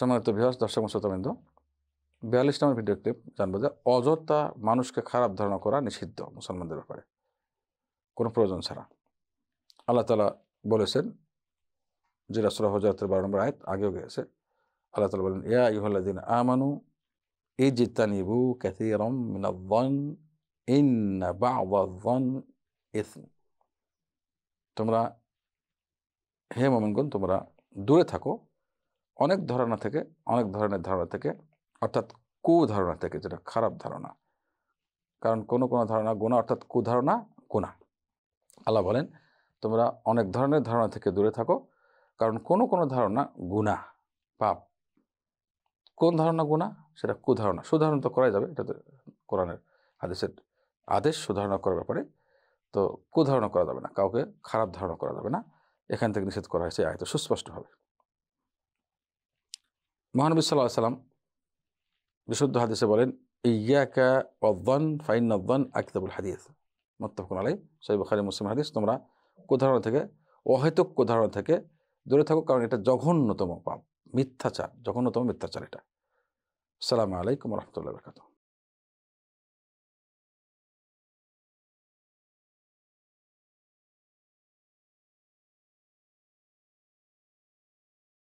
সম্মানিত বৃহস্প দর্শক শ্রোতাবৃন্দ বিয়াল্লিশ নম্বর ভিডিও ক্লিপ জানবো যে অযথা মানুষকে খারাপ ধারণা করা নিষিদ্ধ মুসলমানদের ব্যাপারে কোনো প্রয়োজন ছাড়া আল্লাহ তালা বলেছেন জিরা সুরা হজরতের বারো নম্বর আয়ত আগেও গিয়েছে আল্লাহ তালা বলেন ইয়া ইহল্লাদিন আমানু এই জিতা নিবু ক্যাথিরম মিনাবন ইন বাবন ইসম তোমরা হে মমিনগুন তোমরা দূরে থাকো অনেক ধারণা থেকে অনেক ধরনের ধারণা থেকে অর্থাৎ কুধারণা থেকে যেটা খারাপ ধারণা কারণ কোনো কোনো ধারণা গোনা অর্থাৎ কুধারণা গোনা আল্লাহ বলেন তোমরা অনেক ধরনের ধারণা থেকে দূরে থাকো কারণ কোনো কোনো ধারণা গুণা পাপ কোন ধারণা গুণা সেটা কুধারণা সুধারণ তো করাই যাবে এটা কোরআনের আদেশের আদেশ সুধারণা করার ব্যাপারে তো কুধারণা করা যাবে না কাউকে খারাপ ধারণা করা যাবে না এখান থেকে নিষেধ করা হয়েছে আয়ত সুস্পষ্টভাবে মহানবী সাল্লাহ সাল্লাম বিশুদ্ধ হাদিসে বলেন ইয়াকা অদ্দন ফাইন অদ্দন আকিতাবুল হাদিস মত্তফকুন আলাই সৈব খালি মুসলিম হাদিস তোমরা কোধারণা থেকে অহেতুক কোধারণা থেকে দূরে থাকো কারণ এটা জঘন্যতম পাপ মিথ্যাচার জঘন্যতম মিথ্যাচার এটা সালাম আলাইকুম রহমতুল্লাহ বরকাতুহ